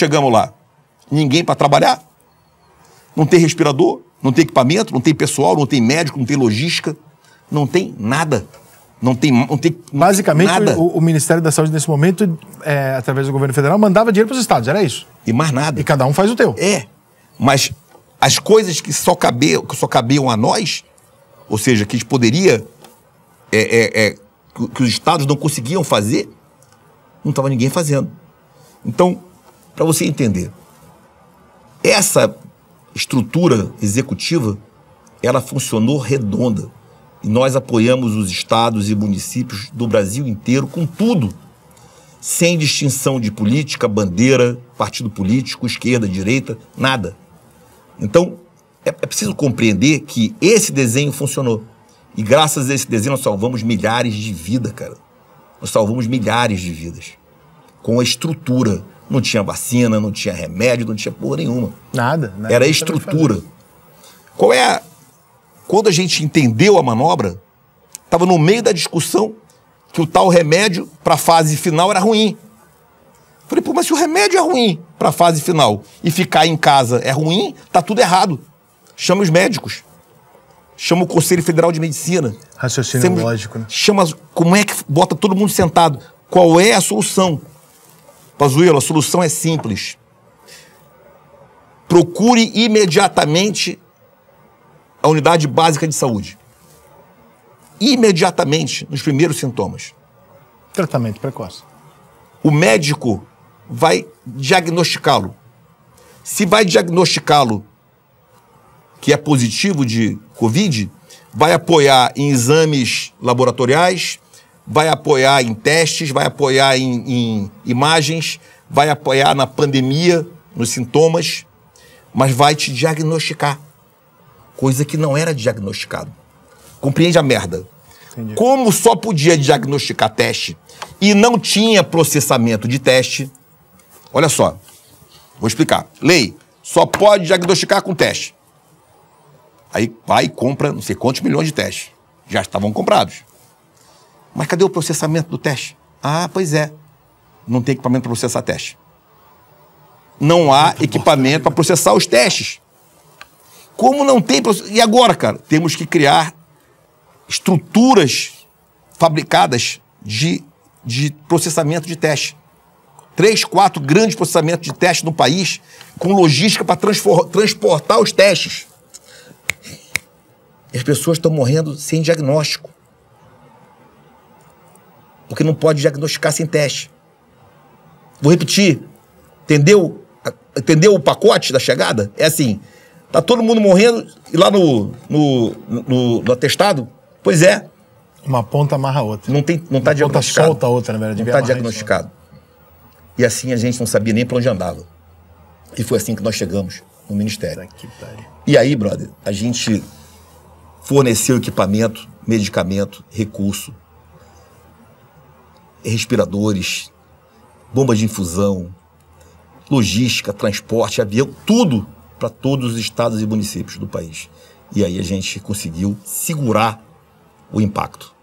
chegamos lá? Ninguém para trabalhar? Não tem respirador, não tem equipamento, não tem pessoal, não tem médico, não tem logística, não tem nada. Não tem, não tem Basicamente, nada. O, o Ministério da Saúde, nesse momento, é, através do governo federal, mandava dinheiro para os estados, era isso. E mais nada. E cada um faz o teu. É. Mas as coisas que só, cabe, que só cabiam a nós, ou seja, que a gente poderia. É, é, é que os estados não conseguiam fazer, não estava ninguém fazendo. Então, para você entender. Essa estrutura executiva, ela funcionou redonda. E nós apoiamos os estados e municípios do Brasil inteiro com tudo, sem distinção de política, bandeira, partido político, esquerda, direita, nada. Então, é, é preciso compreender que esse desenho funcionou. E graças a esse desenho nós salvamos milhares de vidas, cara. Nós salvamos milhares de vidas. Com a estrutura não tinha vacina, não tinha remédio, não tinha porra nenhuma. Nada. nada né? Era estrutura. Qual é a... Quando a gente entendeu a manobra, estava no meio da discussão que o tal remédio para a fase final era ruim. Falei, pô, mas se o remédio é ruim para a fase final e ficar em casa é ruim, tá tudo errado. Chama os médicos. Chama o Conselho Federal de Medicina. Raciocínio Sempre, lógico, né? Chama como é que bota todo mundo sentado. Qual é a solução? Pazuila, a solução é simples. Procure imediatamente a unidade básica de saúde. Imediatamente, nos primeiros sintomas. Tratamento precoce. O médico vai diagnosticá-lo. Se vai diagnosticá-lo que é positivo de Covid, vai apoiar em exames laboratoriais, vai apoiar em testes, vai apoiar em, em imagens, vai apoiar na pandemia, nos sintomas, mas vai te diagnosticar. Coisa que não era diagnosticado. Compreende a merda? Entendi. Como só podia diagnosticar teste e não tinha processamento de teste, olha só, vou explicar. Lei, só pode diagnosticar com teste. Aí vai e compra não sei quantos milhões de testes. Já estavam comprados. Mas cadê o processamento do teste? Ah, pois é. Não tem equipamento para processar teste. Não há Muito equipamento para processar os testes. Como não tem. E agora, cara? Temos que criar estruturas fabricadas de, de processamento de teste. Três, quatro grandes processamentos de teste no país, com logística para transportar os testes. As pessoas estão morrendo sem diagnóstico porque não pode diagnosticar sem teste. Vou repetir. Entendeu? Entendeu o pacote da chegada? É assim. Tá todo mundo morrendo e lá no, no, no, no atestado? Pois é. Uma ponta amarra a outra. Não, tem, não tá Uma diagnosticado. Ponta solta a outra, na verdade. Não tá diagnosticado. E assim a gente não sabia nem para onde andava. E foi assim que nós chegamos no Ministério. E aí, brother, a gente forneceu equipamento, medicamento, recurso, respiradores, bombas de infusão, logística, transporte, avião, tudo para todos os estados e municípios do país. E aí a gente conseguiu segurar o impacto.